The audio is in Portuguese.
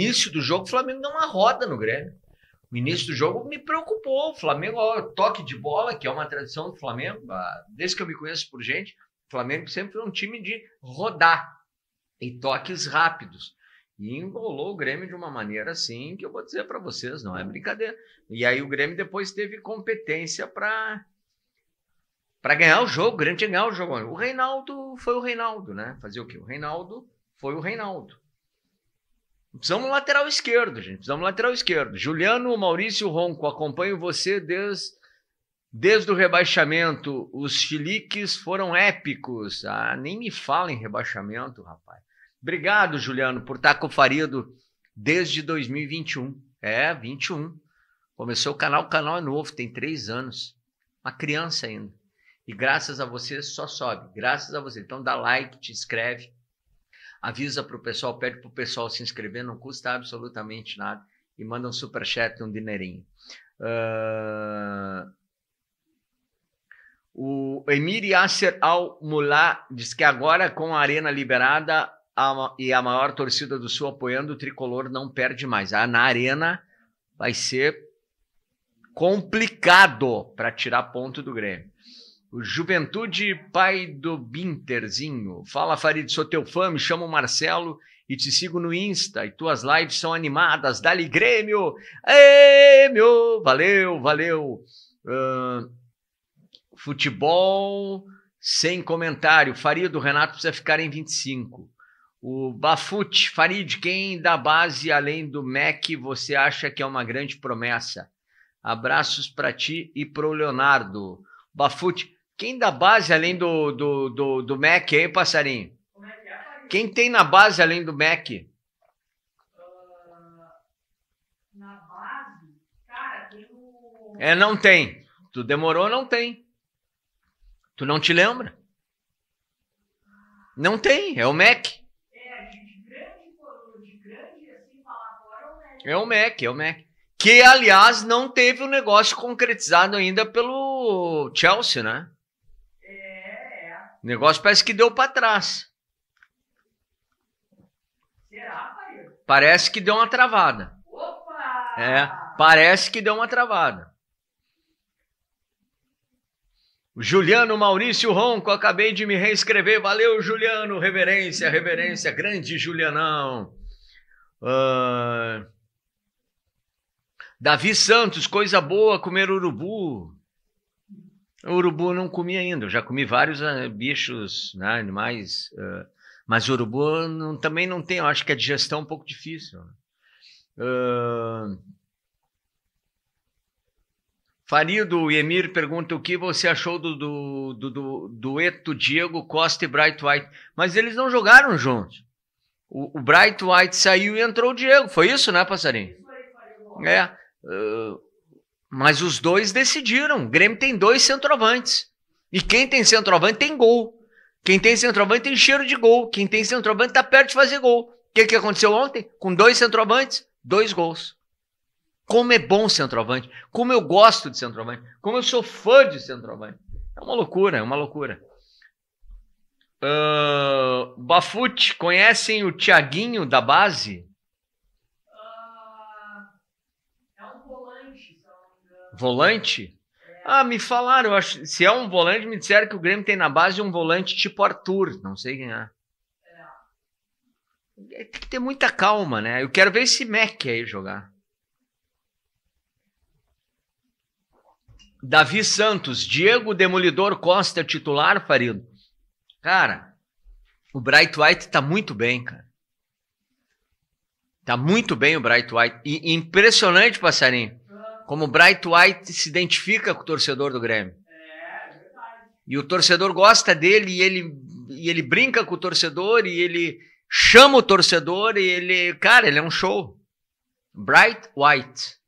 início do jogo, o Flamengo deu uma roda no Grêmio. O início do jogo me preocupou. O Flamengo, ó, toque de bola, que é uma tradição do Flamengo, ah, desde que eu me conheço por gente, o Flamengo sempre foi um time de rodar e toques rápidos. E enrolou o Grêmio de uma maneira assim que eu vou dizer para vocês, não é brincadeira. E aí o Grêmio depois teve competência para para ganhar o jogo, o Grêmio tinha que ganhar o jogo. O Reinaldo foi o Reinaldo, né? Fazer o quê? O Reinaldo foi o Reinaldo. Precisamos um lateral esquerdo, gente. Precisamos um lateral esquerdo. Juliano Maurício Ronco, acompanho você desde, desde o rebaixamento. Os chiliques foram épicos. Ah, nem me fala em rebaixamento, rapaz. Obrigado, Juliano, por estar com Farido desde 2021. É, 21. Começou o canal, o canal é novo, tem três anos. Uma criança ainda. E graças a você só sobe. Graças a você. Então dá like, te inscreve avisa para o pessoal, pede para o pessoal se inscrever, não custa absolutamente nada e manda um superchat, um dinheirinho. Uh... O Emir Yasser al mulá diz que agora, com a arena liberada a, e a maior torcida do Sul apoiando, o tricolor não perde mais. Ah, na arena vai ser complicado para tirar ponto do Grêmio. O Juventude, pai do Binterzinho. Fala, Farid, sou teu fã, me chamo Marcelo e te sigo no Insta. E tuas lives são animadas. Dali Grêmio! Ê, meu! Valeu, valeu. Uh, futebol sem comentário. Farid, o Renato precisa ficar em 25. O Bafute, Farid, quem da base além do MEC você acha que é uma grande promessa? Abraços para ti e pro Leonardo. Bafute, quem da base além do, do, do, do Mac, aí, passarinho? Quem tem na base além do Mac? Ah, na base, cara, tem o. É, não tem. Tu demorou, não tem. Tu não te lembra? Não tem, é o Mac. É o Mac, é o Mac. Que, aliás, não teve o um negócio concretizado ainda pelo Chelsea, né? O negócio parece que deu para trás. Será, Parece que deu uma travada. Opa! É, parece que deu uma travada. Juliano Maurício Ronco, acabei de me reescrever. Valeu, Juliano. Reverência, reverência. Grande Julianão. Uh... Davi Santos, coisa boa comer urubu. O urubu eu não comi ainda, eu já comi vários ah, bichos, né, animais, uh, mas urubu não, também não tem, eu acho que a digestão é um pouco difícil. Uh, Farido Emir pergunta o que você achou do, do, do, do dueto Diego Costa e Bright White, mas eles não jogaram juntos. O, o Bright White saiu e entrou o Diego, foi isso, né, Passarinho? É. Uh, mas os dois decidiram. O Grêmio tem dois centroavantes. E quem tem centroavante tem gol. Quem tem centroavante tem cheiro de gol. Quem tem centroavante tá perto de fazer gol. O que, que aconteceu ontem? Com dois centroavantes, dois gols. Como é bom centroavante. Como eu gosto de centroavante. Como eu sou fã de centroavante. É uma loucura, é uma loucura. Uh, Bafute, conhecem o Tiaguinho da base? Volante? Ah, me falaram, acho, se é um volante, me disseram que o Grêmio tem na base um volante tipo Arthur, não sei quem é. é tem que ter muita calma, né? Eu quero ver esse Mac aí jogar. Davi Santos, Diego Demolidor Costa é titular, Farido. Cara, o Bright White tá muito bem, cara. Tá muito bem o Bright White. E, impressionante, passarinho. Como o Bright White se identifica com o torcedor do Grêmio. E o torcedor gosta dele e ele, e ele brinca com o torcedor e ele chama o torcedor e ele. Cara, ele é um show. Bright White.